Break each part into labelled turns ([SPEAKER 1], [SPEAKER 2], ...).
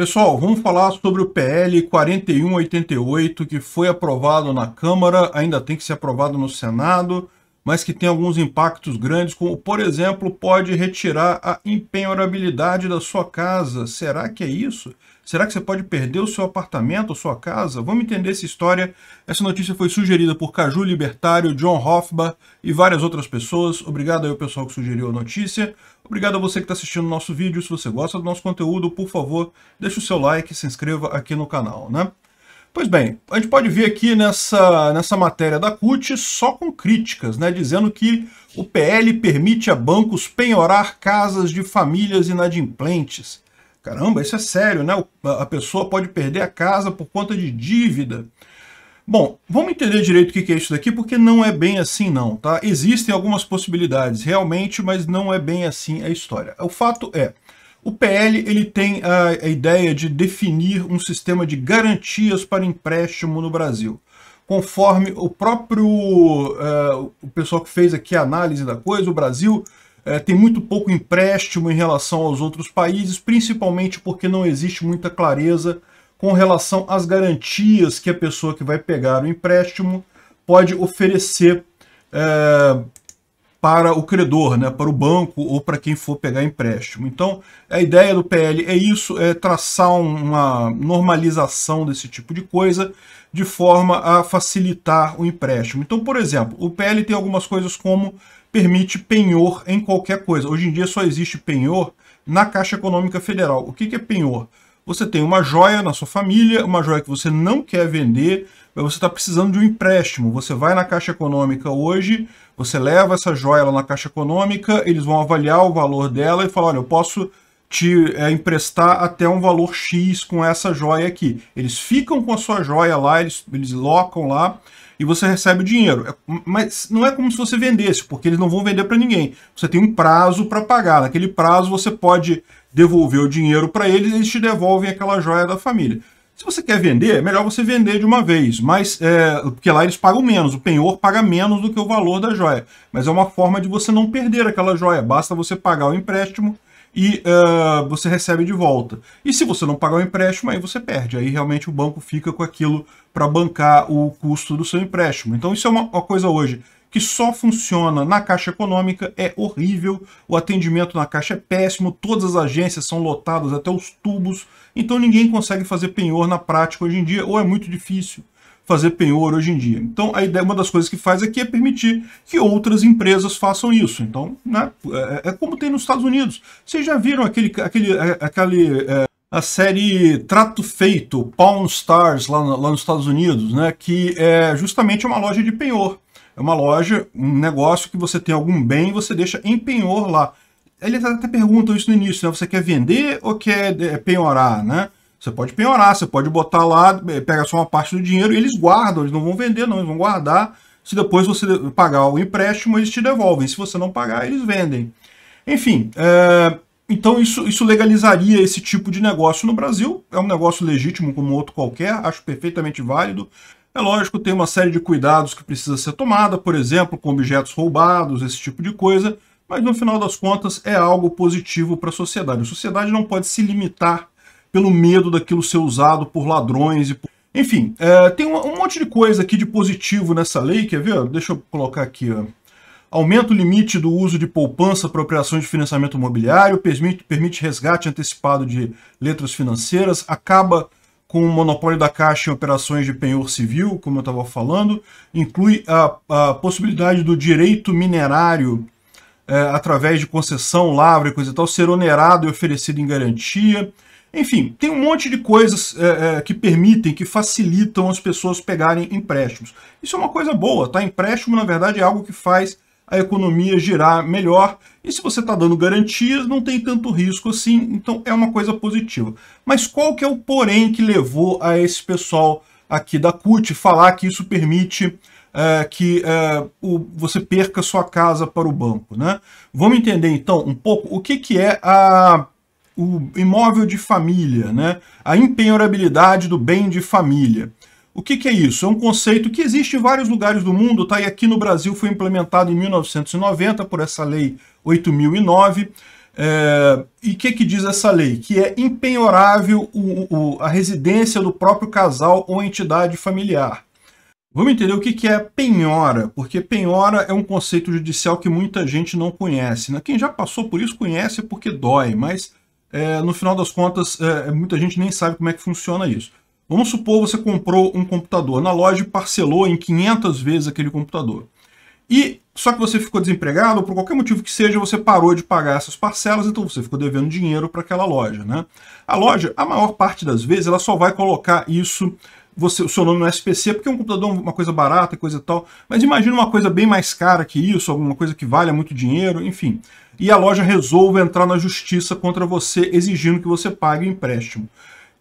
[SPEAKER 1] Pessoal, vamos falar sobre o PL 4188, que foi aprovado na Câmara, ainda tem que ser aprovado no Senado, mas que tem alguns impactos grandes, como, por exemplo, pode retirar a empenhorabilidade da sua casa. Será que é isso? Será que você pode perder o seu apartamento, a sua casa? Vamos entender essa história. Essa notícia foi sugerida por Caju Libertário, John Hoffman e várias outras pessoas. Obrigado aí ao pessoal que sugeriu a notícia. Obrigado a você que está assistindo o nosso vídeo. Se você gosta do nosso conteúdo, por favor, deixe o seu like e se inscreva aqui no canal, né? Pois bem, a gente pode ver aqui nessa, nessa matéria da CUT só com críticas, né? Dizendo que o PL permite a bancos penhorar casas de famílias inadimplentes. Caramba, isso é sério, né? A pessoa pode perder a casa por conta de dívida. Bom, vamos entender direito o que é isso daqui, porque não é bem assim não, tá? Existem algumas possibilidades, realmente, mas não é bem assim a história. O fato é, o PL ele tem a, a ideia de definir um sistema de garantias para empréstimo no Brasil. Conforme o próprio uh, o pessoal que fez aqui a análise da coisa, o Brasil é, tem muito pouco empréstimo em relação aos outros países, principalmente porque não existe muita clareza com relação às garantias que a pessoa que vai pegar o empréstimo pode oferecer é, para o credor, né, para o banco ou para quem for pegar empréstimo. Então, a ideia do PL é isso, é traçar uma normalização desse tipo de coisa de forma a facilitar o empréstimo. Então, por exemplo, o PL tem algumas coisas como permite penhor em qualquer coisa. Hoje em dia só existe penhor na Caixa Econômica Federal. O que é penhor? Você tem uma joia na sua família, uma joia que você não quer vender, mas você está precisando de um empréstimo. Você vai na Caixa Econômica hoje, você leva essa joia lá na Caixa Econômica, eles vão avaliar o valor dela e falar, olha, eu posso te é, emprestar até um valor X com essa joia aqui. Eles ficam com a sua joia lá, eles, eles locam lá e você recebe o dinheiro. É, mas não é como se você vendesse, porque eles não vão vender para ninguém. Você tem um prazo para pagar. Naquele prazo você pode devolver o dinheiro para eles e eles te devolvem aquela joia da família. Se você quer vender, é melhor você vender de uma vez, mas é, porque lá eles pagam menos, o penhor paga menos do que o valor da joia. Mas é uma forma de você não perder aquela joia, basta você pagar o empréstimo e uh, você recebe de volta. E se você não pagar o empréstimo, aí você perde. Aí realmente o banco fica com aquilo para bancar o custo do seu empréstimo. Então isso é uma, uma coisa hoje que só funciona na Caixa Econômica, é horrível, o atendimento na Caixa é péssimo, todas as agências são lotadas até os tubos, então ninguém consegue fazer penhor na prática hoje em dia, ou é muito difícil fazer penhor hoje em dia. Então, a ideia, uma das coisas que faz aqui é permitir que outras empresas façam isso. Então, né, é, é, é como tem nos Estados Unidos. Vocês já viram aquele, aquele, é, aquele é, a série Trato Feito, Pawn Stars, lá, lá nos Estados Unidos, né, que é justamente uma loja de penhor. É uma loja, um negócio que você tem algum bem e você deixa em penhor lá. Eles até perguntam isso no início, né? Você quer vender ou quer penhorar, né? Você pode penhorar, você pode botar lá, é, pega só uma parte do dinheiro e eles guardam, eles não vão vender, não, eles vão guardar. Se depois você pagar o empréstimo, eles te devolvem. Se você não pagar, eles vendem. Enfim, é, então isso, isso legalizaria esse tipo de negócio no Brasil. É um negócio legítimo como outro qualquer, acho perfeitamente válido. É lógico, tem uma série de cuidados que precisa ser tomada, por exemplo, com objetos roubados, esse tipo de coisa, mas no final das contas é algo positivo para a sociedade. A sociedade não pode se limitar pelo medo daquilo ser usado por ladrões e por... Enfim, é, tem um, um, monte de coisa aqui de positivo nessa lei, quer ver? Deixa eu colocar aqui, ó. Aumenta o limite do uso de poupança para operações de financiamento imobiliário, permite, permite resgate antecipado de letras financeiras, acaba com o monopólio da Caixa em operações de penhor civil, como eu estava falando, inclui a, a, possibilidade do direito minerário é, através de concessão, lavra e coisa e tal, ser onerado e oferecido em garantia, enfim, tem um monte de coisas é, é, que permitem, que facilitam as pessoas pegarem empréstimos. Isso é uma coisa boa, tá? Empréstimo, na verdade, é algo que faz a economia girar melhor. E se você está dando garantias, não tem tanto risco assim, então é uma coisa positiva. Mas qual que é o porém que levou a esse pessoal aqui da CUT falar que isso permite é, que é, o, você perca sua casa para o banco. Né? Vamos entender então um pouco o que, que é a, o imóvel de família, né? a empenhorabilidade do bem de família. O que, que, é isso? É um conceito que existe em vários lugares do mundo, tá? e aqui no Brasil foi implementado em 1990 por essa lei 8009. É... E o que, que, diz essa lei? Que é empenhorável o, o, a residência do próprio casal ou entidade familiar. Vamos entender o que, que é penhora, porque penhora é um conceito judicial que muita gente não conhece. Né? Quem já passou por isso conhece porque dói, mas é, no final das contas, é, é, muita gente nem sabe como é que funciona isso. Vamos supor você comprou um computador na loja e parcelou em 500 vezes aquele computador. E só que você ficou desempregado, ou por qualquer motivo que seja, você parou de pagar essas parcelas, então você ficou devendo dinheiro para aquela loja. Né? A loja, a maior parte das vezes, ela só vai colocar isso você, o seu nome no SPC, porque um computador é uma coisa barata, coisa tal. Mas imagina uma coisa bem mais cara que isso, alguma coisa que valha muito dinheiro, enfim. E a loja resolve entrar na justiça contra você, exigindo que você pague o empréstimo.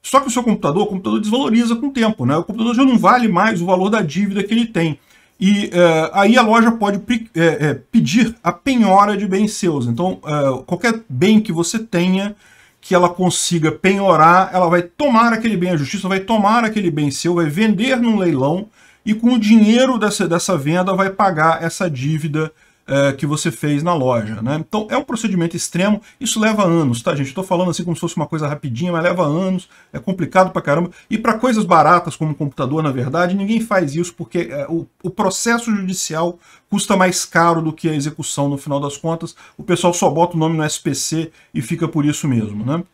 [SPEAKER 1] Só que o seu computador, o computador desvaloriza com o tempo, né? O computador já não vale mais o valor da dívida que ele tem. E eh, aí a loja pode é, é, pedir a penhora de bens seus. Então, qualquer bem que você tenha, que ela consiga penhorar, ela vai tomar aquele bem, a justiça vai tomar aquele bem seu, vai vender num leilão e com o dinheiro dessa, dessa venda vai pagar essa dívida é, que você fez na loja. Né? Então é um procedimento extremo, isso leva anos, tá gente? Estou falando assim como se fosse uma coisa rapidinha, mas leva anos, é complicado pra caramba. E para coisas baratas como um computador, na verdade, ninguém faz isso porque é, o, o processo judicial custa mais caro do que a execução no final das contas. O pessoal só bota o nome no SPC e fica por isso mesmo. Né?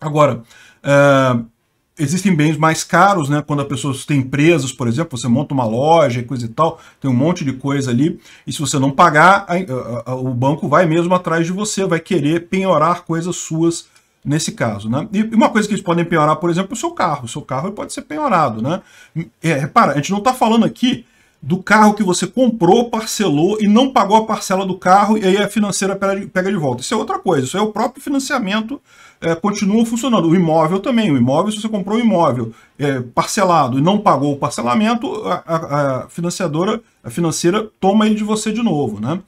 [SPEAKER 1] Agora, é, existem bens mais caros, né? Quando a pessoa tem empresas, por exemplo, você monta uma loja e coisa e tal, tem um monte de coisa ali, e se você não pagar, a, a, a, o banco vai mesmo atrás de você, vai querer penhorar coisas suas nesse caso, né? E uma coisa que eles podem penhorar, por exemplo, é o seu carro. O seu carro pode ser penhorado, né? É, repara, a gente não está falando aqui do carro que você comprou, parcelou e não pagou a parcela do carro e aí a financeira pega de volta. Isso é outra coisa, isso é o próprio financiamento é, continua funcionando. O imóvel também, o imóvel, se você comprou um imóvel é, parcelado e não pagou o parcelamento, a, a, a, financiadora, a financeira toma ele de você de novo, né?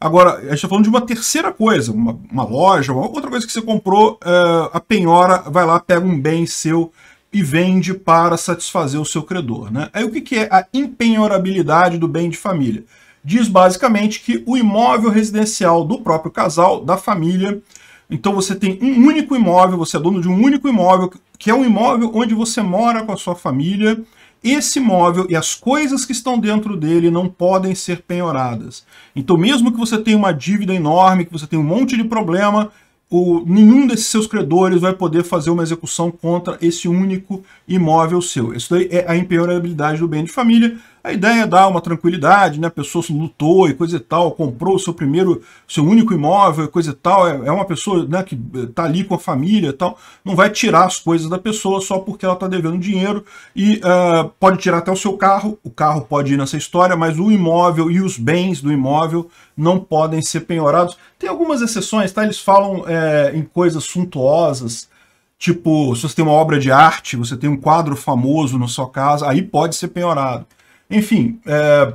[SPEAKER 1] Agora, a gente está falando de uma terceira coisa, uma, uma loja, uma outra coisa que você comprou, é, a penhora vai lá, pega um bem seu e vende para satisfazer o seu credor. Né? Aí o que é a empenhorabilidade do bem de família? Diz basicamente que o imóvel residencial do próprio casal, da família, então você tem um único imóvel, você é dono de um único imóvel, que é um imóvel onde você mora com a sua família. Esse imóvel e as coisas que estão dentro dele não podem ser penhoradas. Então, mesmo que você tenha uma dívida enorme, que você tenha um monte de problema, o, nenhum desses seus credores vai poder fazer uma execução contra esse único imóvel seu. Isso daí é a impenhorabilidade do bem de família. A ideia é dar uma tranquilidade, né? A pessoa lutou e coisa e tal, comprou o seu primeiro, seu único imóvel e coisa e tal. É, é uma pessoa né, que está eh, ali com a família e tal. Não vai tirar as coisas da pessoa só porque ela está devendo dinheiro e uh, pode tirar até o seu carro. O carro pode ir nessa história, mas o imóvel e os bens do imóvel não podem ser penhorados. Tem algumas exceções, tá? Eles falam é, em coisas suntuosas, Tipo, se você tem uma obra de arte, você tem um quadro famoso na sua casa, aí pode ser penhorado. Enfim, é...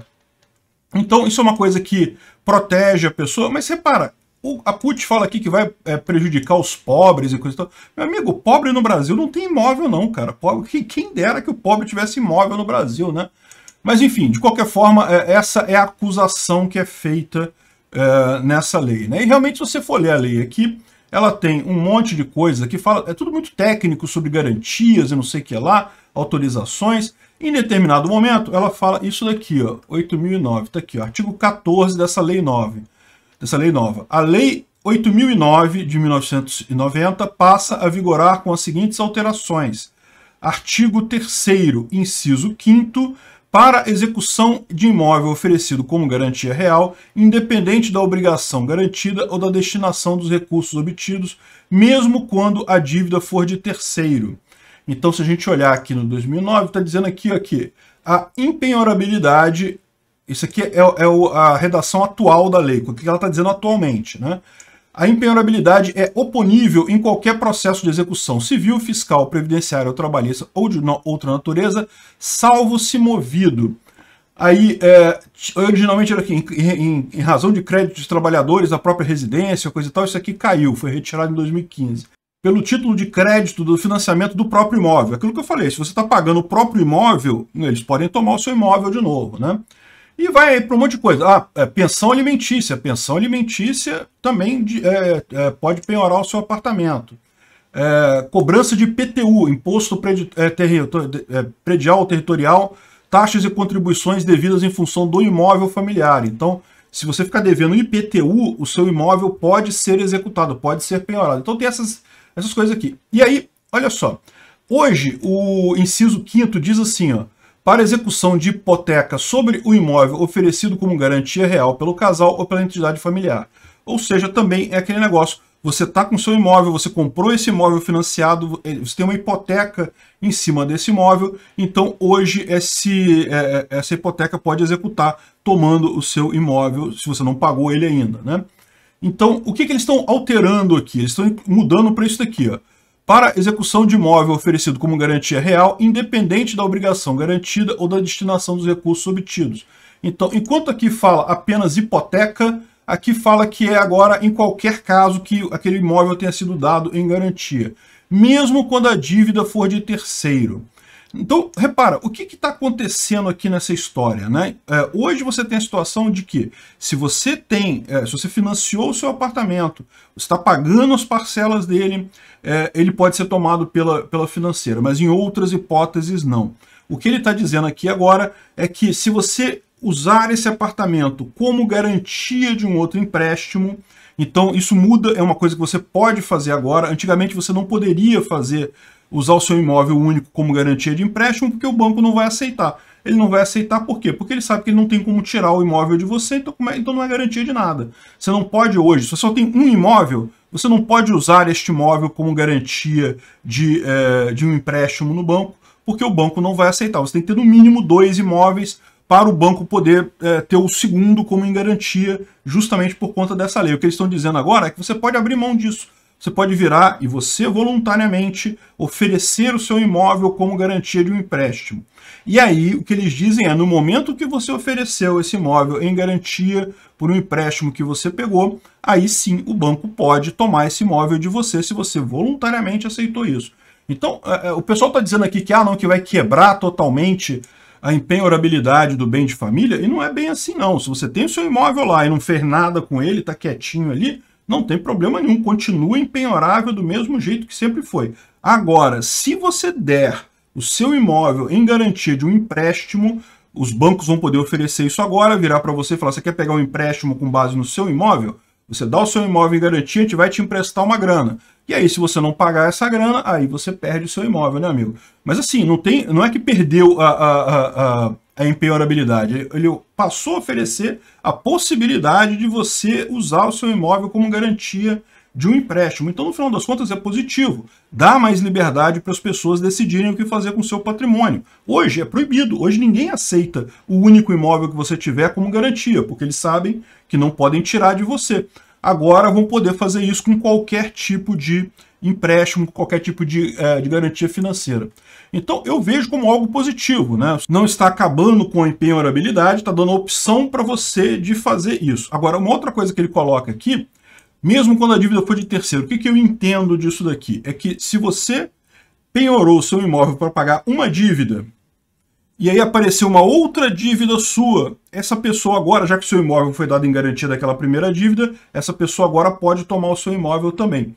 [SPEAKER 1] então isso é uma coisa que protege a pessoa, mas repara, o, a PUT fala aqui que vai é, prejudicar os pobres e coisa e tal. Meu amigo, pobre no Brasil não tem imóvel não, cara. Pobre, quem, quem dera que o pobre tivesse imóvel no Brasil, né? Mas enfim, de qualquer forma, é, essa é a acusação que é feita é, nessa lei. Né? E realmente, se você for ler a lei aqui, ela tem um monte de coisa que fala, é tudo muito técnico sobre garantias e não sei o que lá, autorizações, em determinado momento, ela fala isso daqui, ó, 8.009, está aqui, ó, artigo 14 dessa lei 9, dessa lei nova. A lei 8.009 de 1990 passa a vigorar com as seguintes alterações. Artigo 3 inciso 5 para execução de imóvel oferecido como garantia real, independente da obrigação garantida ou da destinação dos recursos obtidos, mesmo quando a dívida for de terceiro. Então, se a gente olhar aqui no 2009, está dizendo aqui, aqui a impenhorabilidade. isso aqui é, é a redação atual da lei, o que ela está dizendo atualmente, né? A impenhorabilidade é oponível em qualquer processo de execução civil, fiscal, previdenciário ou trabalhista ou de outra natureza, salvo se movido. Aí, é, originalmente era aqui, em, em, em, razão de crédito de trabalhadores, a própria residência, coisa e tal, isso aqui caiu, foi retirado em 2015 pelo título de crédito do financiamento do próprio imóvel. Aquilo que eu falei, se você está pagando o próprio imóvel, eles podem tomar o seu imóvel de novo, né? E vai para um monte de coisa. Ah, é, pensão alimentícia. Pensão alimentícia também de, é, é, pode penhorar o seu apartamento. É, cobrança de PTU, Imposto predi, é, é, Predial ou Territorial, taxas e contribuições devidas em função do imóvel familiar. Então, se você ficar devendo IPTU, o seu imóvel pode ser executado, pode ser penhorado. Então, tem essas, essas coisas aqui. E aí, olha só. Hoje, o inciso 5 diz assim, ó, para execução de hipoteca sobre o imóvel oferecido como garantia real pelo casal ou pela entidade familiar. Ou seja, também é aquele negócio, você está com seu imóvel, você comprou esse imóvel financiado, eh, você tem uma hipoteca em cima desse imóvel, então hoje esse, é, essa hipoteca pode executar tomando o seu imóvel, se você não pagou ele ainda, né? Então, o que, que eles estão alterando aqui? Eles estão mudando para isso daqui, ó. Para execução de imóvel oferecido como garantia real, independente da obrigação garantida ou da destinação dos recursos obtidos. Então, enquanto aqui fala apenas hipoteca, aqui fala que é agora em qualquer caso que aquele imóvel tenha sido dado em garantia, mesmo quando a dívida for de terceiro. Então, repara, o que está acontecendo aqui nessa história? Né? É, hoje você tem a situação de que se você tem, é, se você financiou o seu apartamento, você está pagando as parcelas dele, é, ele pode ser tomado pela, pela financeira, mas em outras hipóteses não. O que ele está dizendo aqui agora é que se você usar esse apartamento como garantia de um outro empréstimo, então isso muda, é uma coisa que você pode fazer agora. Antigamente você não poderia fazer usar o seu imóvel único como garantia de empréstimo, porque o banco não vai aceitar. Ele não vai aceitar por quê? Porque ele sabe que ele não tem como tirar o imóvel de você, então, é, então não é garantia de nada. Você não pode hoje, se você só tem um imóvel, você não pode usar este imóvel como garantia de, é, de um empréstimo no banco, porque o banco não vai aceitar. Você tem que ter no mínimo dois imóveis para o banco poder é, ter o segundo como em garantia, justamente por conta dessa lei. O que eles estão dizendo agora é que você pode abrir mão disso você pode virar e você voluntariamente oferecer o seu imóvel como garantia de um empréstimo. E aí, o que eles dizem é, no momento que você ofereceu esse imóvel em garantia por um empréstimo que você pegou, aí sim o banco pode tomar esse imóvel de você se você voluntariamente aceitou isso. Então, é, é, o pessoal está dizendo aqui que, ah, não, que vai quebrar totalmente a empenhorabilidade do bem de família, e não é bem assim não. Se você tem o seu imóvel lá e não fez nada com ele, está quietinho ali, não tem problema nenhum, continua empenhorável do mesmo jeito que sempre foi. Agora, se você der o seu imóvel em garantia de um empréstimo, os bancos vão poder oferecer isso agora, virar para você e falar, você quer pegar um empréstimo com base no seu imóvel? Você dá o seu imóvel em garantia, a gente vai te emprestar uma grana. E aí, se você não pagar essa grana, aí você perde o seu imóvel, né, amigo? Mas assim, não, tem, não é que perdeu a, a, a, a a empenhorabilidade. Ele passou a oferecer a possibilidade de você usar o seu imóvel como garantia de um empréstimo. Então, no final das contas, é positivo. Dá mais liberdade para as pessoas decidirem o que fazer com o seu patrimônio. Hoje é proibido. Hoje ninguém aceita o único imóvel que você tiver como garantia, porque eles sabem que não podem tirar de você. Agora vão poder fazer isso com qualquer tipo de empréstimo, qualquer tipo de, é, de garantia financeira. Então eu vejo como algo positivo, né? Não está acabando com o empenho habilidade, está dando a opção para você de fazer isso. Agora, uma outra coisa que ele coloca aqui, mesmo quando a dívida for de terceiro, o que, que eu entendo disso daqui? É que se você penhorou seu imóvel para pagar uma dívida e aí apareceu uma outra dívida sua, essa pessoa agora, já que seu imóvel foi dado em garantia daquela primeira dívida, essa pessoa agora pode tomar o seu imóvel também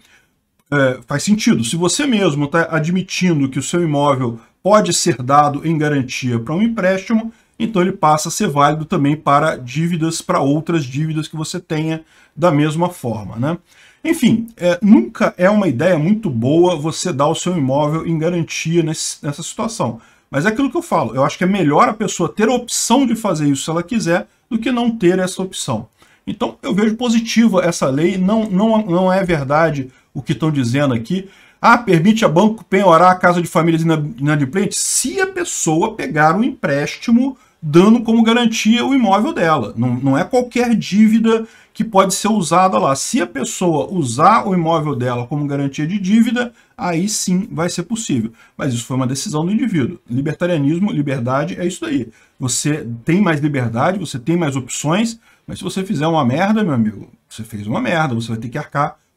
[SPEAKER 1] é, faz sentido. Se você mesmo está admitindo que o seu imóvel pode ser dado em garantia para um empréstimo, então ele passa a ser válido também para dívidas, para outras dívidas que você tenha da mesma forma. Né? Enfim, é, nunca é uma ideia muito boa você dar o seu imóvel em garantia nesse, nessa situação. Mas é aquilo que eu falo, eu acho que é melhor a pessoa ter a opção de fazer isso se ela quiser do que não ter essa opção. Então eu vejo positiva essa lei, não, não, não é verdade o que estão dizendo aqui. Ah, permite a banco penhorar a casa de famílias inadimplentes se a pessoa pegar um empréstimo dando como garantia o imóvel dela. Não, não é qualquer dívida que pode ser usada lá. Se a pessoa usar o imóvel dela como garantia de dívida, aí sim vai ser possível. Mas isso foi uma decisão do indivíduo. Libertarianismo, liberdade, é isso daí. Você tem mais liberdade, você tem mais opções, mas se você fizer uma merda, meu amigo, você fez uma merda, você vai ter que arcar